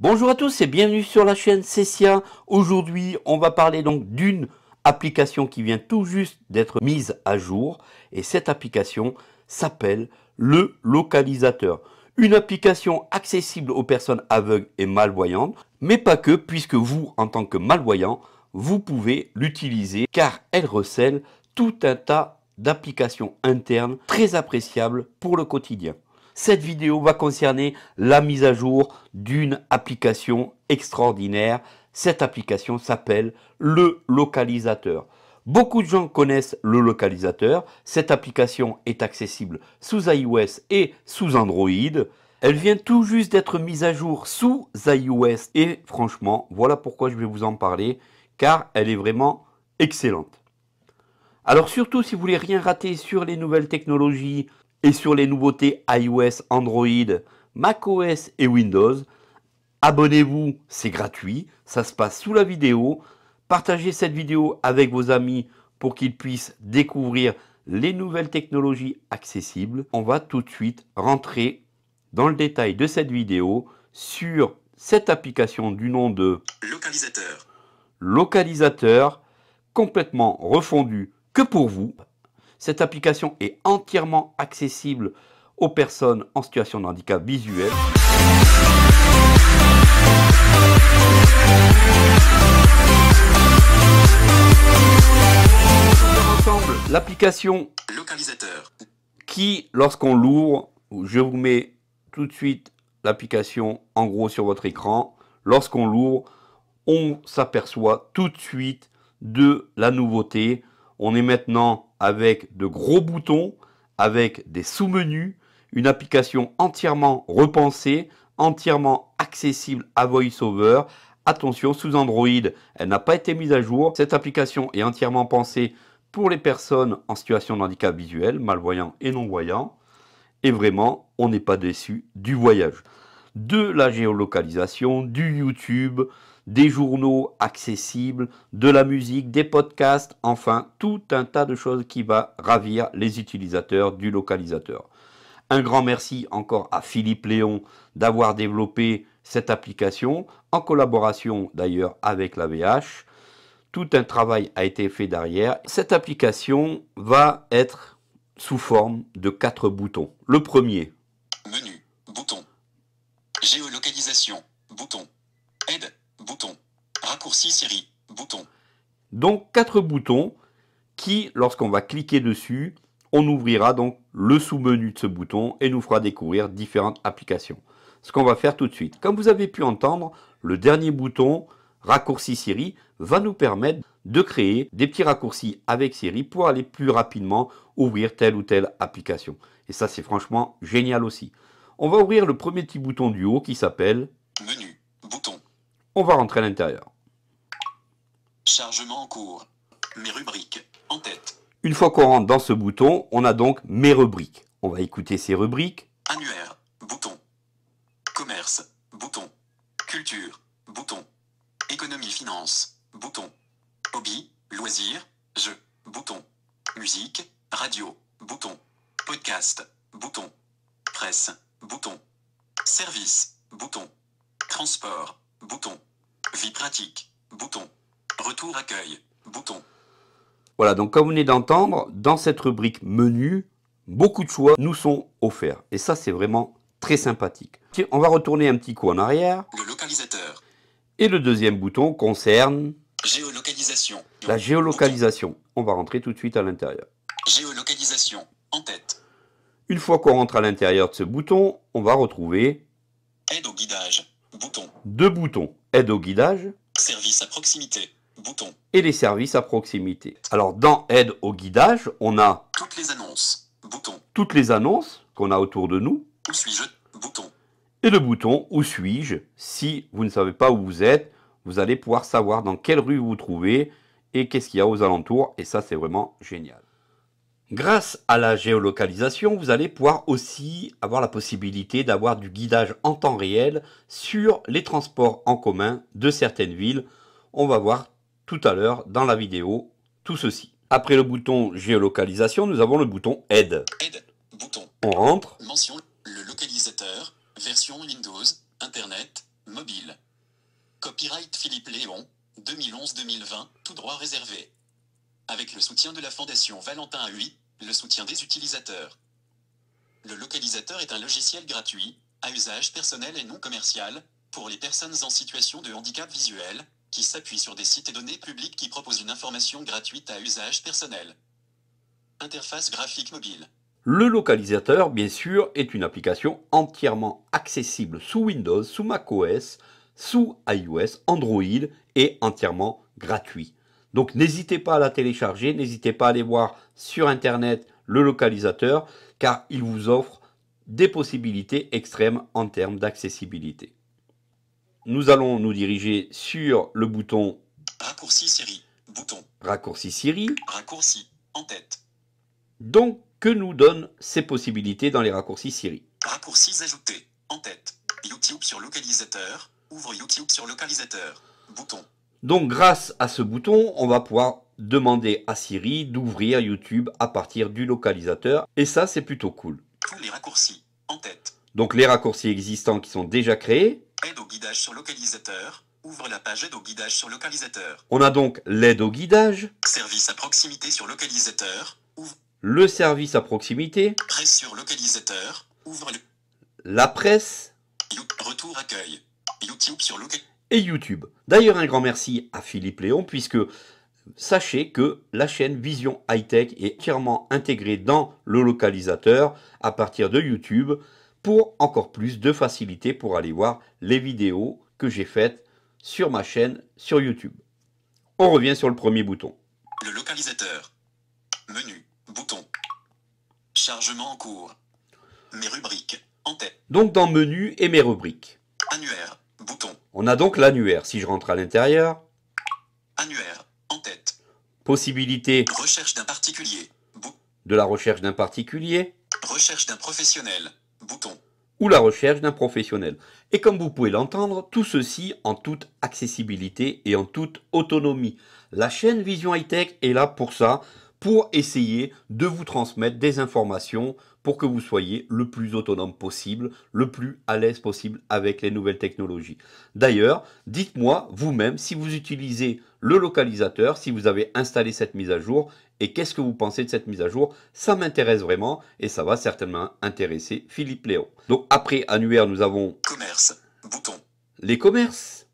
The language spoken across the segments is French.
Bonjour à tous et bienvenue sur la chaîne Cessia. Aujourd'hui, on va parler donc d'une application qui vient tout juste d'être mise à jour et cette application s'appelle le localisateur. Une application accessible aux personnes aveugles et malvoyantes, mais pas que puisque vous, en tant que malvoyant, vous pouvez l'utiliser car elle recèle tout un tas d'applications internes très appréciables pour le quotidien. Cette vidéo va concerner la mise à jour d'une application extraordinaire. Cette application s'appelle le localisateur. Beaucoup de gens connaissent le localisateur. Cette application est accessible sous iOS et sous Android. Elle vient tout juste d'être mise à jour sous iOS et franchement, voilà pourquoi je vais vous en parler car elle est vraiment excellente. Alors surtout si vous voulez rien rater sur les nouvelles technologies, et sur les nouveautés iOS, Android, macOS et Windows. Abonnez-vous, c'est gratuit, ça se passe sous la vidéo. Partagez cette vidéo avec vos amis pour qu'ils puissent découvrir les nouvelles technologies accessibles. On va tout de suite rentrer dans le détail de cette vidéo sur cette application du nom de localisateur. Localisateur complètement refondu que pour vous. Cette application est entièrement accessible aux personnes en situation de handicap visuel. l'application localisateur qui, lorsqu'on l'ouvre, je vous mets tout de suite l'application en gros sur votre écran. Lorsqu'on l'ouvre, on s'aperçoit tout de suite de la nouveauté. On est maintenant avec de gros boutons, avec des sous-menus, une application entièrement repensée, entièrement accessible à VoiceOver. Attention, sous Android, elle n'a pas été mise à jour. Cette application est entièrement pensée pour les personnes en situation de handicap visuel, malvoyants et non-voyants. Et vraiment, on n'est pas déçu du voyage. De la géolocalisation, du YouTube, des journaux accessibles, de la musique, des podcasts, enfin tout un tas de choses qui va ravir les utilisateurs du localisateur. Un grand merci encore à Philippe Léon d'avoir développé cette application, en collaboration d'ailleurs avec la VH. Tout un travail a été fait derrière. Cette application va être sous forme de quatre boutons. Le premier. Menu. Bouton. Géolocalisation. Bouton bouton. Donc quatre boutons qui, lorsqu'on va cliquer dessus, on ouvrira donc le sous-menu de ce bouton et nous fera découvrir différentes applications. Ce qu'on va faire tout de suite. Comme vous avez pu entendre, le dernier bouton, raccourci Siri, va nous permettre de créer des petits raccourcis avec Siri pour aller plus rapidement ouvrir telle ou telle application. Et ça, c'est franchement génial aussi. On va ouvrir le premier petit bouton du haut qui s'appelle Menu, bouton. On va rentrer à l'intérieur. Chargement en cours. Mes rubriques. En tête. Une fois qu'on rentre dans ce bouton, on a donc mes rubriques. On va écouter ces rubriques. Annuaire. Bouton. Commerce. Bouton. Culture. Bouton. Économie finance. Bouton. Hobby. Loisirs. Jeux. Bouton. Musique. Radio. Bouton. Podcast. Bouton. Presse. Bouton. Service. Bouton. Transport. Bouton. Vie pratique. Bouton. Retour accueil. Bouton. Voilà, donc comme vous venez d'entendre, dans cette rubrique menu, beaucoup de choix nous sont offerts. Et ça, c'est vraiment très sympathique. On va retourner un petit coup en arrière. Le localisateur. Et le deuxième bouton concerne... Géolocalisation. La géolocalisation. On va rentrer tout de suite à l'intérieur. Géolocalisation. En tête. Une fois qu'on rentre à l'intérieur de ce bouton, on va retrouver... Aide au guidage. Bouton. Deux boutons. Aide au guidage. Service à proximité. Et les services à proximité. Alors dans Aide au guidage, on a toutes les annonces. Bouton. Toutes les annonces qu'on a autour de nous. suis-je Bouton. Et le bouton Où suis-je Si vous ne savez pas où vous êtes, vous allez pouvoir savoir dans quelle rue vous vous trouvez et qu'est-ce qu'il y a aux alentours. Et ça, c'est vraiment génial. Grâce à la géolocalisation, vous allez pouvoir aussi avoir la possibilité d'avoir du guidage en temps réel sur les transports en commun de certaines villes. On va voir tout à l'heure dans la vidéo tout ceci. Après le bouton géolocalisation, nous avons le bouton aide. Aide, bouton. On rentre. Mention le localisateur, version Windows, Internet, mobile. Copyright Philippe Léon, 2011-2020, tout droit réservé. Avec le soutien de la Fondation Valentin A8, le soutien des utilisateurs. Le localisateur est un logiciel gratuit, à usage personnel et non commercial, pour les personnes en situation de handicap visuel, qui s'appuie sur des sites et données publiques qui proposent une information gratuite à usage personnel. Interface graphique mobile. Le localisateur, bien sûr, est une application entièrement accessible sous Windows, sous macOS, sous iOS, Android et entièrement gratuit. Donc n'hésitez pas à la télécharger, n'hésitez pas à aller voir sur Internet le localisateur, car il vous offre des possibilités extrêmes en termes d'accessibilité nous allons nous diriger sur le bouton Raccourci Siri. Bouton. Raccourci Siri. Raccourci en tête. Donc, que nous donnent ces possibilités dans les raccourcis Siri Raccourcis ajoutés. En tête. YouTube sur localisateur. Ouvre YouTube sur localisateur. Bouton. Donc, grâce à ce bouton, on va pouvoir demander à Siri d'ouvrir YouTube à partir du localisateur. Et ça, c'est plutôt cool. Tous les raccourcis en tête. Donc, les raccourcis existants qui sont déjà créés. Aide au guidage sur localisateur. Ouvre la page aide au guidage sur localisateur. On a donc l'aide au guidage. Service à proximité sur localisateur. Le service à proximité. Presse sur localisateur. Ouvre le... La presse. Retour accueil. YouTube sur localisateur. Et YouTube. D'ailleurs, un grand merci à Philippe Léon, puisque sachez que la chaîne Vision Hightech est entièrement intégrée dans le localisateur à partir de YouTube pour encore plus de facilité pour aller voir les vidéos que j'ai faites sur ma chaîne sur YouTube. On revient sur le premier bouton. Le localisateur. Menu. Bouton. Chargement en cours. Mes rubriques. En tête. Donc dans menu et mes rubriques. Annuaire. Bouton. On a donc l'annuaire. Si je rentre à l'intérieur. Annuaire. En tête. Possibilité. Recherche d'un particulier. de la recherche d'un particulier. Recherche d'un professionnel bouton. Ou la recherche d'un professionnel. Et comme vous pouvez l'entendre, tout ceci en toute accessibilité et en toute autonomie. La chaîne Vision High Tech est là pour ça, pour essayer de vous transmettre des informations pour que vous soyez le plus autonome possible, le plus à l'aise possible avec les nouvelles technologies. D'ailleurs, dites-moi vous-même si vous utilisez le localisateur, si vous avez installé cette mise à jour et qu'est-ce que vous pensez de cette mise à jour. Ça m'intéresse vraiment et ça va certainement intéresser Philippe Léo. Donc après annuaire, nous avons... Commerce, bouton. Les commerces.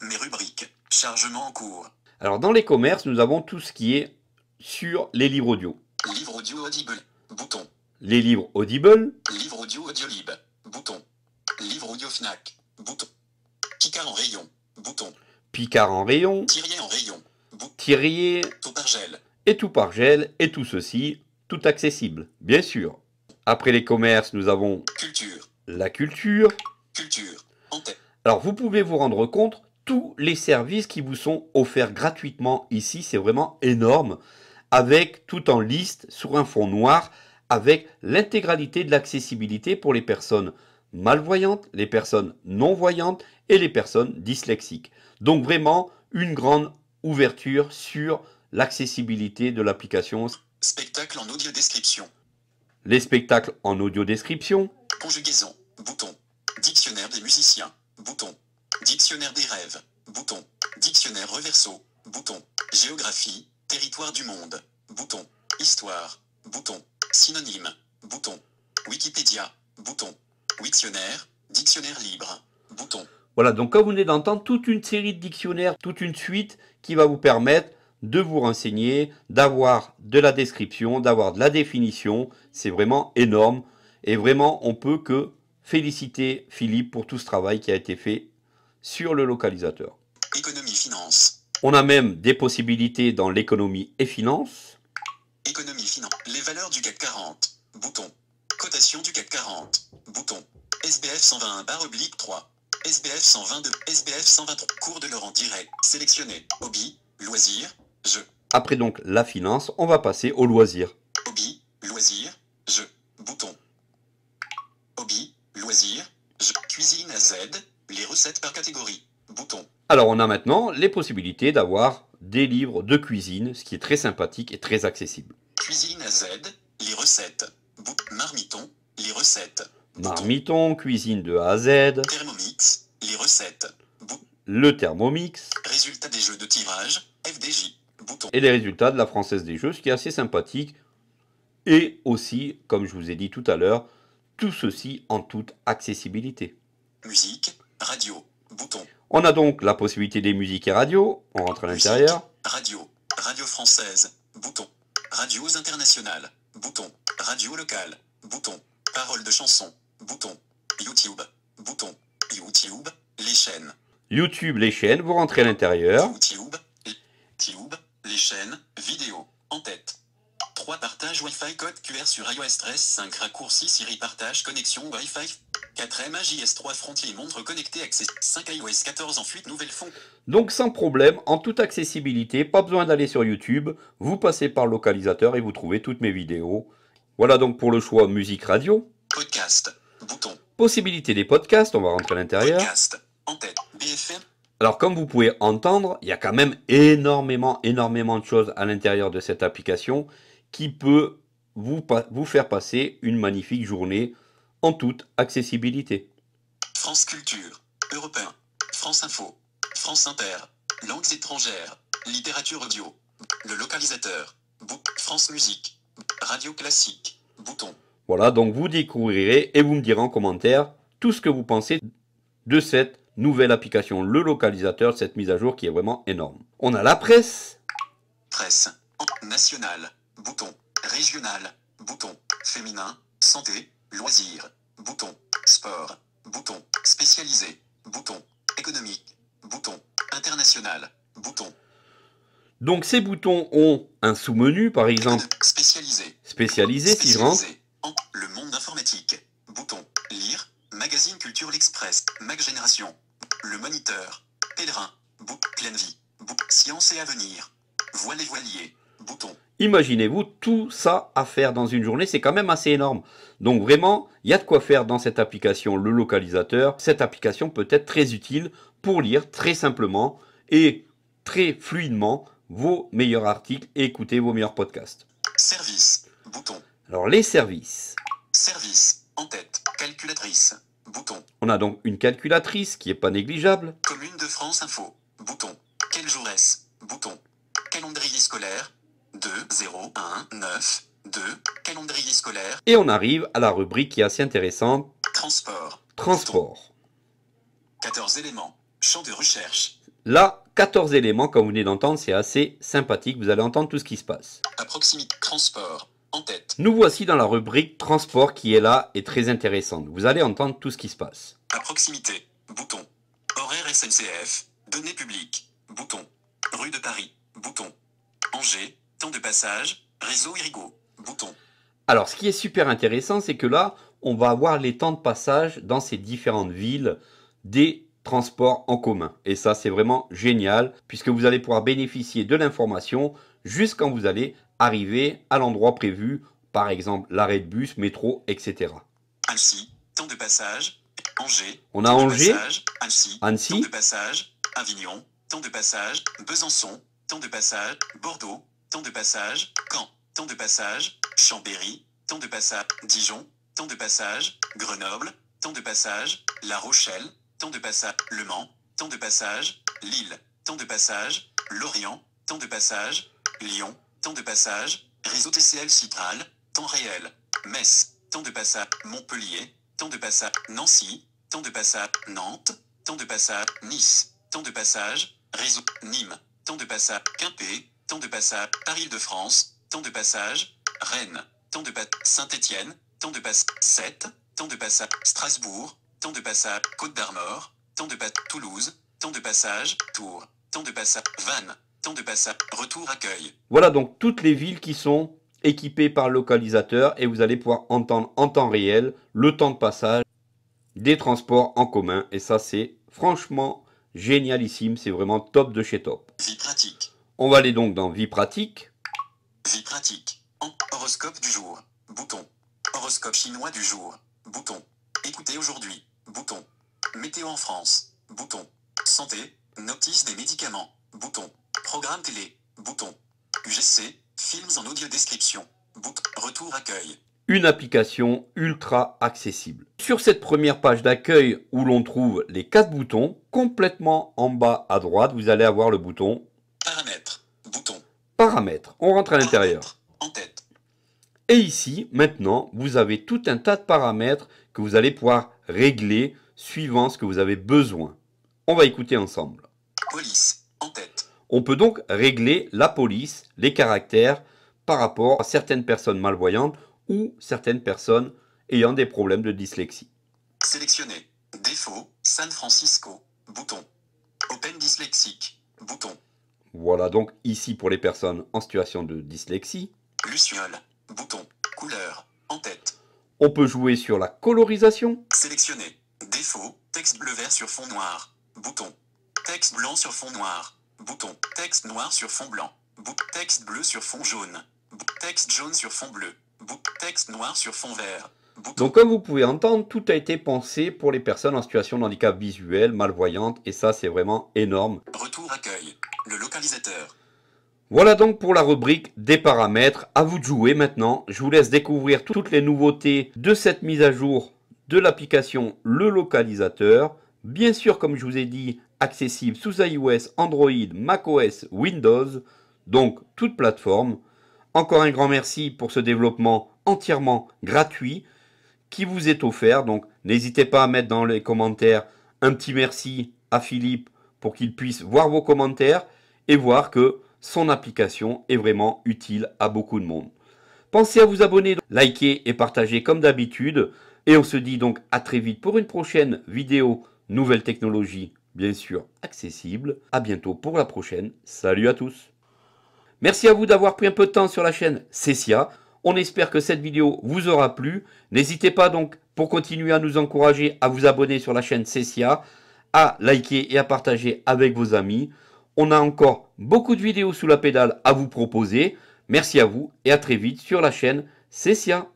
Mes rubriques, chargement en cours. Alors dans les commerces, nous avons tout ce qui est sur les livres audio. Livre audio audible, bouton. Les livres Audible. Livre audio Audiolib. Bouton. Livre audio Fnac. Bouton. Picard en rayon. Bouton. Picard en rayon. Tirier en rayon. Tout par gel. Et tout par gel. Et tout ceci. Tout accessible. Bien sûr. Après les commerces, nous avons. Culture. La culture. Culture. Alors vous pouvez vous rendre compte, tous les services qui vous sont offerts gratuitement ici, c'est vraiment énorme. Avec tout en liste sur un fond noir avec l'intégralité de l'accessibilité pour les personnes malvoyantes, les personnes non-voyantes et les personnes dyslexiques. Donc vraiment une grande ouverture sur l'accessibilité de l'application. Spectacle en audio description. Les spectacles en audio description. Conjugaison. Bouton. Dictionnaire des musiciens. Bouton. Dictionnaire des rêves. Bouton. Dictionnaire reverso. Bouton. Géographie. Territoire du monde. Bouton. Histoire. Bouton. Synonyme. Bouton. Wikipédia. Bouton. Wiktionnaire. Dictionnaire libre. Bouton. Voilà, donc comme vous venez d'entendre, toute une série de dictionnaires, toute une suite qui va vous permettre de vous renseigner, d'avoir de la description, d'avoir de la définition. C'est vraiment énorme. Et vraiment, on peut que féliciter Philippe pour tout ce travail qui a été fait sur le localisateur. Économie finance. On a même des possibilités dans l'économie et finance. Économie finance. Bouton. Cotation du CAC 40. Bouton. SBF 121 barre oblique 3. SBF 122. SBF 123. Cours de Laurent Direct. Sélectionné. Hobby. Loisir. jeu Après donc la finance, on va passer au loisir. Hobby. Loisir. Jeux. Bouton. Hobby. Loisir. Je. Cuisine à Z. Les recettes par catégorie. Bouton. Alors on a maintenant les possibilités d'avoir des livres de cuisine, ce qui est très sympathique et très accessible. Cuisine à Z, les recettes. Marmiton, les recettes. Marmiton, cuisine de A à Z. Thermomix, les recettes. le Thermomix. Résultats des jeux de tirage, FDJ. Bouton. Et les résultats de la Française des Jeux, ce qui est assez sympathique. Et aussi, comme je vous ai dit tout à l'heure, tout ceci en toute accessibilité. Musique, radio, bouton. On a donc la possibilité des musiques et radios. On rentre à l'intérieur. Radio, radio française, bouton. Radios internationales, Bouton. Radio locale. Bouton. Parole de chanson. Bouton. YouTube. Bouton. YouTube. Les chaînes. YouTube, les chaînes, vous rentrez à l'intérieur. YouTube. Les chaînes. Vidéo. En tête. 3 partages Wi-Fi code QR sur iOS 13 5 raccourcis Siri partage connexion Wi-Fi 4M AJS3 Frontier montre connectée accès 5 iOS 14 en fuite nouvelle fond. Donc sans problème, en toute accessibilité, pas besoin d'aller sur YouTube, vous passez par localisateur et vous trouvez toutes mes vidéos. Voilà donc pour le choix musique radio. Podcast, bouton. Possibilité des podcasts, on va rentrer à l'intérieur. Podcast, en tête, BFM. Alors comme vous pouvez entendre, il y a quand même énormément, énormément de choses à l'intérieur de cette application qui peut vous, vous faire passer une magnifique journée en toute accessibilité. France Culture, Européen, France Info, France Inter, Langues étrangères, Littérature audio, Le localisateur, France Musique, Radio Classique, Bouton. Voilà, donc vous découvrirez et vous me direz en commentaire tout ce que vous pensez de cette nouvelle application, le localisateur, cette mise à jour qui est vraiment énorme. On a la presse. Presse, nationale, bouton, Régional, bouton, féminin, santé, Loisirs. Bouton. Sport. Bouton. Spécialisé. Bouton. Économique. Bouton. International. Bouton. Donc ces boutons ont un sous-menu, par exemple. Spécialisé. Spécialisé, si Le monde informatique. Bouton. Lire. Magazine Culture L'Express. mac Génération. Le Moniteur. Pèlerin. Book. Pleine vie. Book. Science et Avenir. Voile et voilier. Bouton. Imaginez-vous tout ça à faire dans une journée, c'est quand même assez énorme. Donc vraiment, il y a de quoi faire dans cette application, le localisateur. Cette application peut être très utile pour lire très simplement et très fluidement vos meilleurs articles et écouter vos meilleurs podcasts. Service, bouton. Alors les services. Service, en tête, calculatrice, bouton. On a donc une calculatrice qui n'est pas négligeable. Commune de France Info, bouton. Quel jour est-ce Bouton. Calendrier scolaire, 2 0 1 9 2 calendrier scolaire. Et on arrive à la rubrique qui est assez intéressante. Transport. Transport. 14 éléments. Champ de recherche. Là, 14 éléments, comme vous venez d'entendre, c'est assez sympathique. Vous allez entendre tout ce qui se passe. À proximité, transport, en tête. Nous voici dans la rubrique transport qui est là et très intéressante. Vous allez entendre tout ce qui se passe. À proximité, bouton. Horaire SNCF, données publiques, bouton. Rue de Paris, bouton. Angers, Temps de passage, réseau Irigo, bouton. Alors, ce qui est super intéressant, c'est que là, on va avoir les temps de passage dans ces différentes villes des transports en commun. Et ça, c'est vraiment génial, puisque vous allez pouvoir bénéficier de l'information jusqu'à quand vous allez arriver à l'endroit prévu, par exemple l'arrêt de bus, métro, etc. Annecy, temps de passage, Angers. On a Angers, Annecy, Annecy, temps de passage, Avignon, temps de passage, Besançon, temps de passage, Bordeaux, temps de passage, Caen, temps de passage, Chambéry, temps de passage, Dijon, temps de passage, Grenoble, temps de passage, La Rochelle, temps de passage, Le Mans, temps de passage, Lille, temps de passage, Lorient, temps de passage, Lyon, temps de passage, réseau TCL Citral, temps réel, Metz, temps de passage, Montpellier, temps de passage, Nancy, temps de passage, Nantes, temps de passage, Nice, temps de passage, réseau, Nîmes, temps de passage, Quimper, temps de passage, Paris-de-France, temps de passage, Rennes, temps de passage, Saint-Étienne, temps de passage, 7, temps de passage, Strasbourg, temps de passage, Côte-d'Armor, temps de passage, Toulouse, temps de passage, Tours, temps de passage, Vannes, temps de passage, retour accueil. Voilà donc toutes les villes qui sont équipées par localisateur et vous allez pouvoir entendre en temps réel le temps de passage des transports en commun et ça c'est franchement génialissime, c'est vraiment top de chez top. C'est pratique. On va aller donc dans Vie pratique. Vie pratique. Horoscope du jour. Bouton. Horoscope chinois du jour. Bouton. Écoutez aujourd'hui. Bouton. Météo en France. Bouton. Santé. Notice des médicaments. Bouton. Programme télé. Bouton. UGC. Films en audio description. Bouton. Retour accueil une application ultra accessible. Sur cette première page d'accueil où l'on trouve les quatre boutons, complètement en bas à droite, vous allez avoir le bouton Paramètres. On rentre à l'intérieur. En tête. Et ici, maintenant, vous avez tout un tas de paramètres que vous allez pouvoir régler suivant ce que vous avez besoin. On va écouter ensemble. Police. En tête. On peut donc régler la police, les caractères, par rapport à certaines personnes malvoyantes ou certaines personnes ayant des problèmes de dyslexie. Sélectionner. Défaut. San Francisco. Bouton. Open dyslexique. Bouton. Voilà donc ici pour les personnes en situation de dyslexie. Luciole, bouton, couleur, en tête. On peut jouer sur la colorisation. Sélectionner, défaut, texte bleu vert sur fond noir, bouton. Texte blanc sur fond noir, bouton. Texte noir sur fond blanc, bouton. Texte bleu sur fond jaune, bouton. Texte jaune sur fond bleu, bouton. Texte noir sur fond vert, donc comme vous pouvez entendre, tout a été pensé pour les personnes en situation de handicap visuel, malvoyante, et ça c'est vraiment énorme. Retour accueil, le localisateur. Voilà donc pour la rubrique des paramètres. À vous de jouer maintenant. Je vous laisse découvrir toutes les nouveautés de cette mise à jour de l'application Le Localisateur. Bien sûr, comme je vous ai dit, accessible sous iOS, Android, macOS, Windows, donc toute plateforme. Encore un grand merci pour ce développement entièrement gratuit qui vous est offert. Donc n'hésitez pas à mettre dans les commentaires un petit merci à Philippe pour qu'il puisse voir vos commentaires et voir que son application est vraiment utile à beaucoup de monde. Pensez à vous abonner, liker et partager comme d'habitude. Et on se dit donc à très vite pour une prochaine vidéo, nouvelle technologie bien sûr accessible. À bientôt pour la prochaine. Salut à tous. Merci à vous d'avoir pris un peu de temps sur la chaîne Cessia. On espère que cette vidéo vous aura plu. N'hésitez pas donc pour continuer à nous encourager à vous abonner sur la chaîne Cessia, à liker et à partager avec vos amis. On a encore beaucoup de vidéos sous la pédale à vous proposer. Merci à vous et à très vite sur la chaîne Cessia.